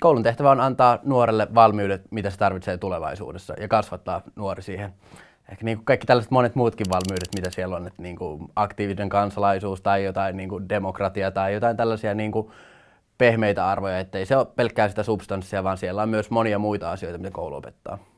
koulun tehtävä on antaa nuorelle valmiudet, mitä se tarvitsee tulevaisuudessa ja kasvattaa nuori siihen. Ehkä niin kuin kaikki tällaiset monet muutkin valmiudet, mitä siellä on, että niin kuin aktiivinen kansalaisuus tai jotain niin kuin demokratia tai jotain tällaisia niin kuin pehmeitä arvoja, ettei se ole pelkkää sitä substanssia, vaan siellä on myös monia muita asioita, mitä koulu opettaa.